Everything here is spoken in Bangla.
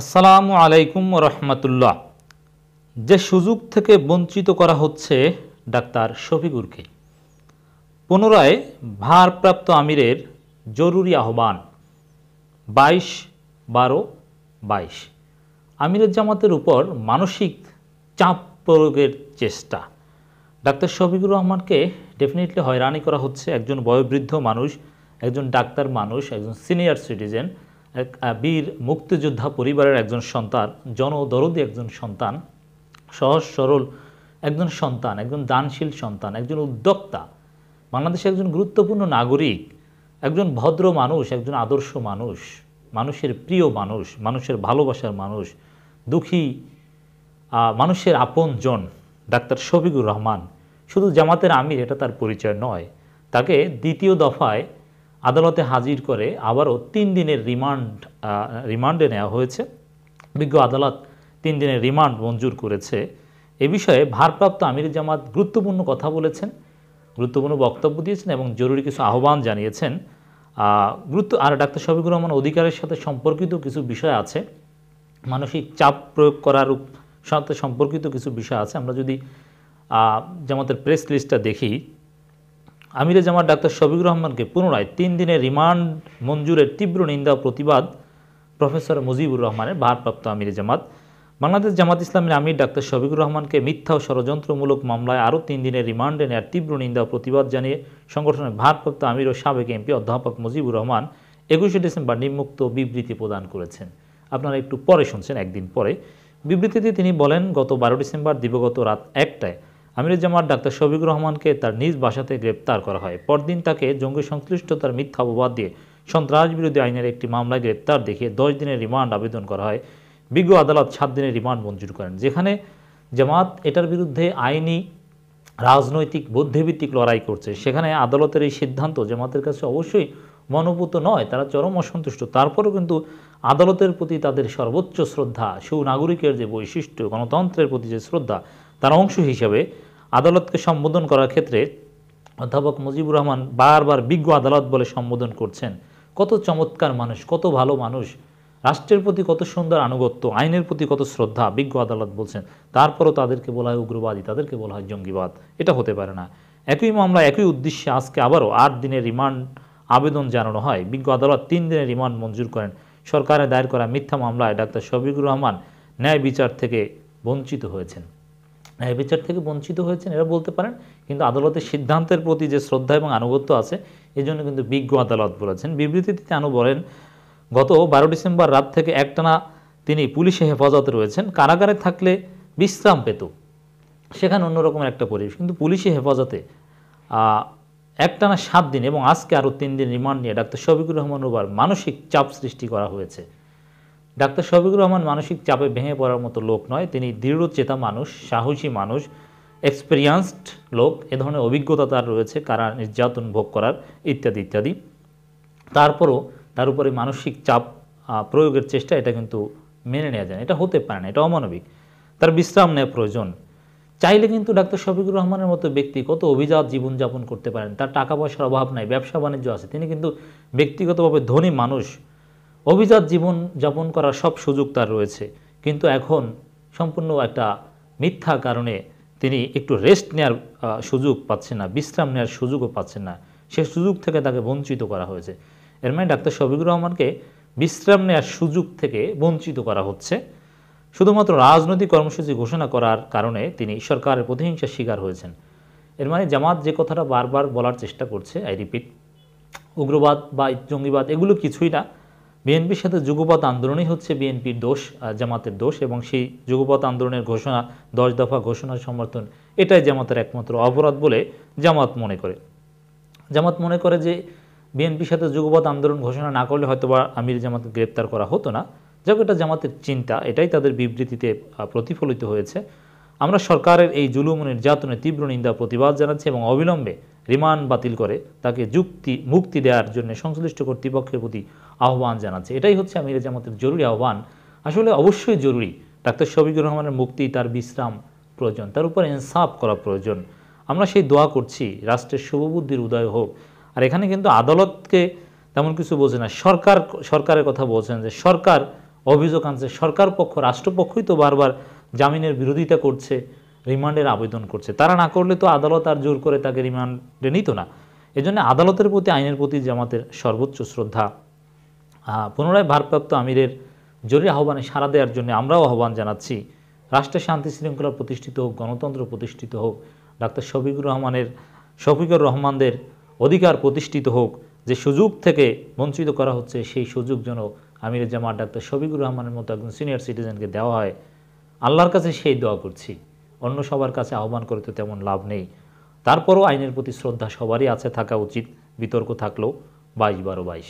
আসসালামু আলাইকুম রহমতুল্লাহ যে সুযোগ থেকে বঞ্চিত করা হচ্ছে ডাক্তার শফিকুরকে পুনরায় ভারপ্রাপ্ত আমিরের জরুরি আহ্বান বাইশ বারো বাইশ আমিরের জামাতের উপর মানসিক চাপ প্রয়োগের চেষ্টা ডাক্তার শফিকুর রহমানকে ডেফিনেটলি হয়রানি করা হচ্ছে একজন বয়োবৃদ্ধ মানুষ একজন ডাক্তার মানুষ একজন সিনিয়র সিটিজেন এক বীর মুক্তিযোদ্ধা পরিবারের একজন সন্তান জনদরদি একজন সন্তান সহজ সরল একজন সন্তান একজন দানশীল সন্তান একজন উদ্যোক্তা বাংলাদেশের একজন গুরুত্বপূর্ণ নাগরিক একজন ভদ্র মানুষ একজন আদর্শ মানুষ মানুষের প্রিয় মানুষ মানুষের ভালোবাসার মানুষ দুঃখী মানুষের আপনজন ডাক্তার শফিকুর রহমান শুধু জামাতের আমির এটা তার পরিচয় নয় তাকে দ্বিতীয় দফায় আদালতে হাজির করে আবারও তিন দিনের রিমান্ড রিমান্ডে নেওয়া হয়েছে বিজ্ঞ আদালত তিন দিনের রিমান্ড মঞ্জুর করেছে এ বিষয়ে ভারপ্রাপ্ত আমির জামাত গুরুত্বপূর্ণ কথা বলেছেন গুরুত্বপূর্ণ বক্তব্য দিয়েছেন এবং জরুরি কিছু আহ্বান জানিয়েছেন গুরুত্ব আর ডাক্তার শফিকুর রহমান অধিকারের সাথে সম্পর্কিত কিছু বিষয় আছে মানসিক চাপ প্রয়োগ করার সাথে সম্পর্কিত কিছু বিষয় আছে আমরা যদি জামাতের প্রেস লিস্টটা দেখি আমিরে জামাত ডাক্তার শফিক রহমানকে পুনরায় তিন দিনের রিমান্ড মঞ্জুরের তীব্র নিন্দা প্রতিবাদ প্রফেসর মুজিবুর রহমানের ভারপ্রাপ্ত আমিরে জামাত বাংলাদেশ জামাত ইসলামের আমির ডাক্তার শফিকুর রহমানকে মিথ্যা ও ষড়যন্ত্রমূলক মামলায় আরও তিন দিনের রিমান্ডে নেওয়ার তীব্র নিন্দা প্রতিবাদ জানিয়ে সংগঠনের ভারপ্রাপ্ত আমির ও সাবেক এমপি অধ্যাপক মুজিবুর রহমান একুশে ডিসেম্বর নিম্মুক্ত বিবৃতি প্রদান করেছেন আপনারা একটু পরে শুনছেন একদিন পরে বিবৃতিতে তিনি বলেন গত বারো ডিসেম্বর দিবগত রাত একটায় আমিরুজ্জামান ডাক্তার শফিক রহমানকে তার নিজ বাসাতে গ্রেপ্তার করা হয় পরদিন তাকে জঙ্গি সংশ্লিষ্টতার মিথ্যা অপবাদ দিয়ে সন্ত্রাস বিরোধী আইনের একটি মামলায় গ্রেপ্তার দেখিয়ে দশ দিনের রিমান্ড আবেদন করা হয় বিজ্ঞ আদালত সাত দিনের রিমান্ড মঞ্জুর করেন যেখানে জামাত এটার বিরুদ্ধে আইনি রাজনৈতিক বুদ্ধিভিত্তিক লড়াই করছে সেখানে আদালতের এই সিদ্ধান্ত জামাতের কাছে অবশ্যই মনোভূত নয় তারা চরম অসন্তুষ্ট তারপরেও কিন্তু আদালতের প্রতি তাদের সর্বোচ্চ শ্রদ্ধা সুনাগরিকের যে বৈশিষ্ট্য গণতন্ত্রের প্রতি যে শ্রদ্ধা তার অংশ হিসাবে আদালতকে সম্বোধন করার ক্ষেত্রে অধ্যাপক মুজিবুর রহমান বারবার বিজ্ঞ আদালত বলে সম্বোধন করছেন কত চমৎকার মানুষ কত ভালো মানুষ রাষ্ট্রের প্রতি কত সুন্দর আনুগত্য আইনের প্রতি কত শ্রদ্ধা বিজ্ঞ আদালত বলছেন তারপরও তাদেরকে বলা হয় উগ্রবাদী তাদেরকে বলা হয় জঙ্গিবাদ এটা হতে পারে না একই মামলা একই উদ্দেশ্যে আজকে আবারও আট দিনের রিমান্ড আবেদন জানানো হয় বিজ্ঞ আদালত তিন দিনের রিমান্ড মঞ্জুর করেন সরকারে দায়ের করা মিথ্যা মামলায় ডাক্তার শফিকুর রহমান ন্যায় বিচার থেকে বঞ্চিত হয়েছেন ন্যায় বিচার থেকে বঞ্চিত হয়েছেন এরা বলতে পারেন কিন্তু আদালতের সিদ্ধান্তের প্রতি যে শ্রদ্ধা এবং আনুগত্য আছে এজন্য কিন্তু বিজ্ঞ আদালত বলেছেন বিবৃতিতে আনু বলেন গত বারো ডিসেম্বর রাত থেকে একটানা তিনি পুলিশে হেফাজতে রয়েছেন কারাগারে থাকলে বিশ্রাম পেত সেখানে অন্যরকমের একটা পরিবেশ কিন্তু পুলিশে হেফাজতে একটানা সাত দিন এবং আজকে আরও তিন দিন রিমান্ড নিয়ে ডাক্তার শফিকুর রহমান ওবার মানসিক চাপ সৃষ্টি করা হয়েছে ডাক্তার শফিকুর রহমান মানসিক চাপে ভেঙে পড়ার মতো লোক নয় তিনি দৃঢ়চেতা মানুষ সাহসী মানুষ এক্সপিরিয়েন্সড লোক এ ধরনের অভিজ্ঞতা তার রয়েছে কারা নির্যাতন ভোগ করার ইত্যাদি ইত্যাদি তারপরও তার উপরে মানসিক চাপ প্রয়োগের চেষ্টা এটা কিন্তু মেনে নেওয়া যায় এটা হতে পারে না এটা অমানবিক তার বিশ্রাম নেওয়া প্রয়োজন চাইলে কিন্তু ডাক্তার শফিকুর রহমানের মতো ব্যক্তি কত অভিজাত জীবনযাপন করতে পারেন তার টাকা পয়সার অভাব নাই ব্যবসা বাণিজ্য আছে তিনি কিন্তু ব্যক্তিগতভাবে ধনী মানুষ অভিজাত জীবন যাপন করার সব সুযোগ তার রয়েছে কিন্তু এখন সম্পূর্ণ একটা মিথ্যা কারণে তিনি একটু রেস্ট নেওয়ার সুযোগ পাচ্ছেন না বিশ্রাম নেওয়ার সুযোগও পাচ্ছেন না সে সুযোগ থেকে তাকে বঞ্চিত করা হয়েছে এর মানে ডাক্তার শফিকুর রহমানকে বিশ্রাম নেওয়ার সুযোগ থেকে বঞ্চিত করা হচ্ছে শুধুমাত্র রাজনৈতিক কর্মসূচি ঘোষণা করার কারণে তিনি সরকারের প্রতিহিংসার শিকার হয়েছেন এর মানে জামাত যে কথাটা বারবার বলার চেষ্টা করছে আই রিপিট উগ্রবাদ বা জঙ্গিবাদ এগুলো কিছুই না বিএনপির সাথে যুগপথ আন্দোলনই হচ্ছে বিএনপির দোষ জামাতের দোষ এবং সেই যুগপথ আন্দোলনের ঘোষণা দশ দফা ঘোষণার সমর্থন এটাই জামাতের একমাত্র অপরাধ বলে জামাত মনে করে জামাত মনে করে যে বিএনপির সাথে যুগপথ আন্দোলন ঘোষণা না করলে হয়তোবা আমির জামাতকে গ্রেপ্তার করা হতো না যাক এটা জামাতের চিন্তা এটাই তাদের বিবৃতিতে প্রতিফলিত হয়েছে আমরা সরকারের এই জুলুম নির্যাতনের তীব্র নিন্দা প্রতিবাদ জানাচ্ছি এবং অবিলম্বে রিমান্ড বাতিল করে তাকে যুক্তি মুক্তি দেওয়ার জন্য সংশ্লিষ্ট কর্তৃপক্ষের প্রতি আহ্বান জানাচ্ছে এটাই হচ্ছে আমি জামাতের জরুরি আহ্বান আসলে অবশ্যই জরুরি ডাক্তার শফিকুর রহমানের মুক্তি তার বিশ্রাম প্রয়োজন তার উপর ইনসাফ করা প্রয়োজন আমরা সেই দোয়া করছি রাষ্ট্রের শুভবুদ্ধির উদয় হোক আর এখানে কিন্তু আদালতকে তেমন কিছু বোঝে না সরকার সরকারের কথা বলছেন যে সরকার অভিযোগ আনছে সরকার পক্ষ রাষ্ট্রপক্ষই তো বারবার জামিনের বিরোধিতা করছে রিমান্ডের আবেদন করছে তারা না করলে তো আদালত আর জোর করে তাকে রিমান্ডে নিত না এজন্য আদালতের প্রতি আইনের প্রতি জামাতের সর্বোচ্চ শ্রদ্ধা পুনরায় ভারপ্রাপ্ত আমিরের জরুরি আহ্বানে সাড়া দেওয়ার জন্য আমরাও আহ্বান জানাচ্ছি রাষ্ট্রের শান্তি শৃঙ্খলা প্রতিষ্ঠিত হোক গণতন্ত্র প্রতিষ্ঠিত হোক ডাক্তার শফিকুর রহমানের শফিকুর রহমানদের অধিকার প্রতিষ্ঠিত হোক যে সুযোগ থেকে বঞ্চিত করা হচ্ছে সেই সুযোগ যেন আমির জামাত ডাক্তার শফিকুর রহমানের মতো একজন সিনিয়র সিটিজেনকে দেওয়া হয় আল্লাহর কাছে সেই দোয়া করছি অন্য সবার কাছে আহ্বান করে তো তেমন লাভ নেই তারপরও আইনের প্রতি শ্রদ্ধা সবারই আছে থাকা উচিত বিতর্ক থাকলেও বাইশ বারো বাইশ